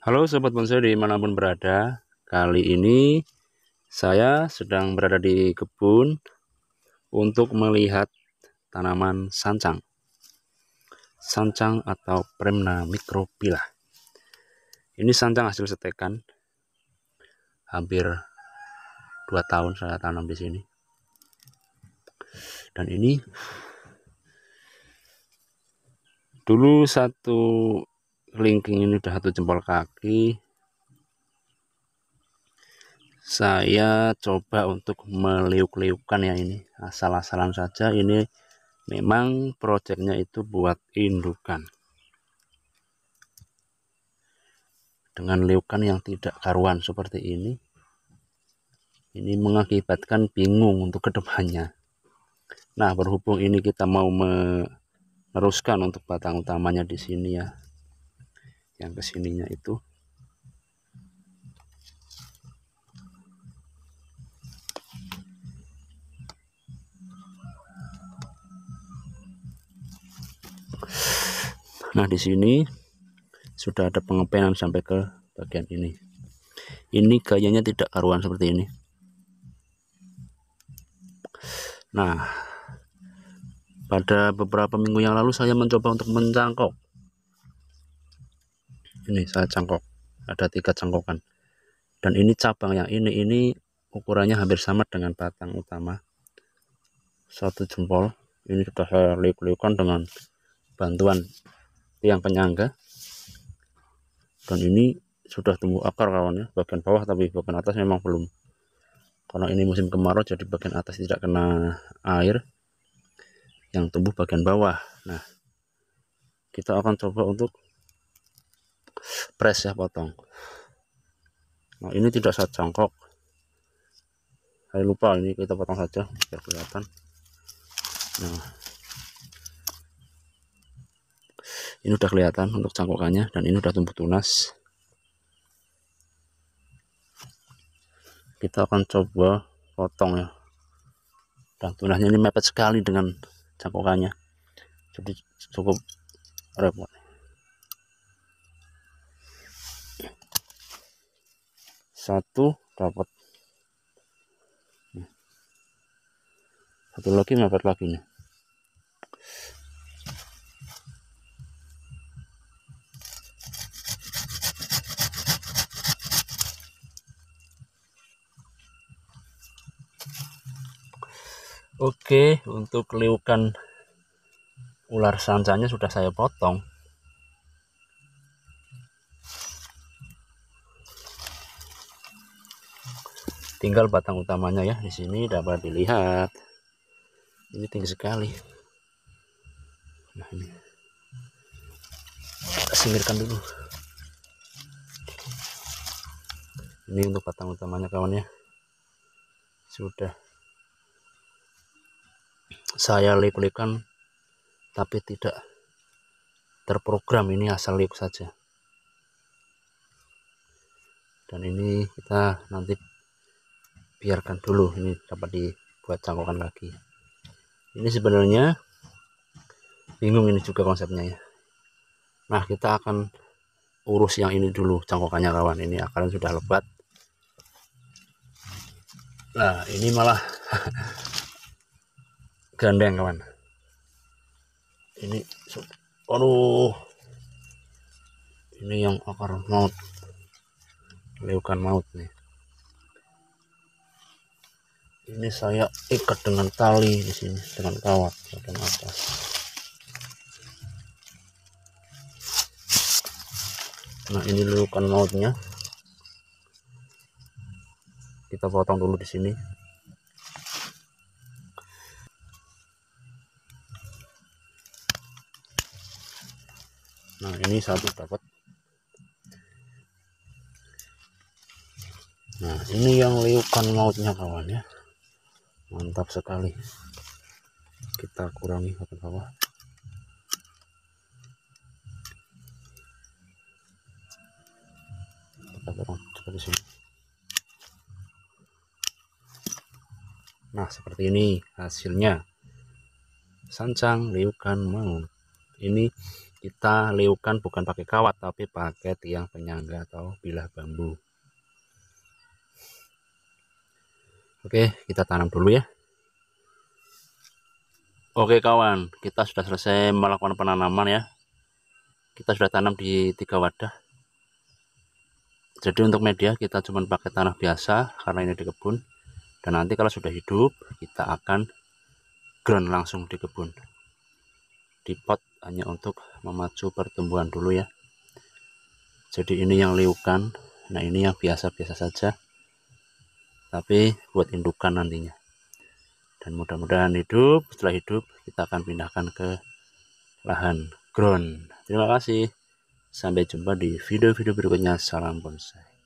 Halo Sobat Bonsai dimanapun berada Kali ini saya sedang berada di kebun Untuk melihat tanaman sancang Sancang atau Premna mikropila Ini sancang hasil setekan Hampir 2 tahun saya tanam di sini Dan ini Dulu satu Linking ini udah satu jempol kaki saya coba untuk meliuk-liukkan ya ini asal-asalan saja ini memang projectnya itu buat indukan dengan liukan yang tidak karuan seperti ini ini mengakibatkan bingung untuk kedepannya nah berhubung ini kita mau meneruskan untuk batang utamanya di sini ya yang kesininya itu Nah, di sini sudah ada pengepenan sampai ke bagian ini. Ini gayanya tidak karuan seperti ini. Nah, pada beberapa minggu yang lalu saya mencoba untuk mencangkok ini saya cangkok ada tiga cangkokan dan ini cabang yang ini ini ukurannya hampir sama dengan batang utama satu jempol ini sudah saya liuk liukan dengan bantuan tiang penyangga dan ini sudah tumbuh akar kawan ya bagian bawah tapi bagian atas memang belum karena ini musim kemarau jadi bagian atas tidak kena air yang tumbuh bagian bawah nah kita akan coba untuk press ya potong nah ini tidak saya cangkok saya lupa ini kita potong saja biar kelihatan nah ini udah kelihatan untuk cangkokannya dan ini udah tumbuh tunas kita akan coba potong ya dan tunasnya ini mepet sekali dengan cangkokannya jadi cukup repot satu dapat satu lagi mepet lagi nih Oke, untuk liukan ular sancanya sudah saya potong. tinggal batang utamanya ya di sini dapat dilihat ini tinggi sekali nah ini kita singkirkan dulu ini untuk batang utamanya kawan ya sudah saya lip-lipkan tapi tidak terprogram ini asal lip saja dan ini kita nanti biarkan dulu ini dapat dibuat cangkokan lagi ini sebenarnya bingung ini juga konsepnya ya nah kita akan urus yang ini dulu cangkokannya kawan ini akarnya sudah lebat nah ini malah gandeng kawan ini aduh ini yang akar maut leukan maut nih ini saya ikat dengan tali di sini dengan kawat dan atas nah ini kan mautnya kita potong dulu di sini nah ini satu dapat nah ini yang liukan mautnya kawannya. ya mantap sekali kita kurangi ke bawah kita kurang cepat di sini nah seperti ini hasilnya sancang liukan mau ini kita liukan bukan pakai kawat tapi pakai tiang penyangga atau bilah bambu Oke, kita tanam dulu ya. Oke kawan, kita sudah selesai melakukan penanaman ya. Kita sudah tanam di tiga wadah. Jadi untuk media kita cuma pakai tanah biasa karena ini di kebun. Dan nanti kalau sudah hidup, kita akan ground langsung di kebun. Di pot hanya untuk memacu pertumbuhan dulu ya. Jadi ini yang liukan, nah ini yang biasa-biasa saja tapi buat indukan nantinya dan mudah-mudahan hidup setelah hidup kita akan pindahkan ke lahan ground terima kasih sampai jumpa di video-video berikutnya salam bonsai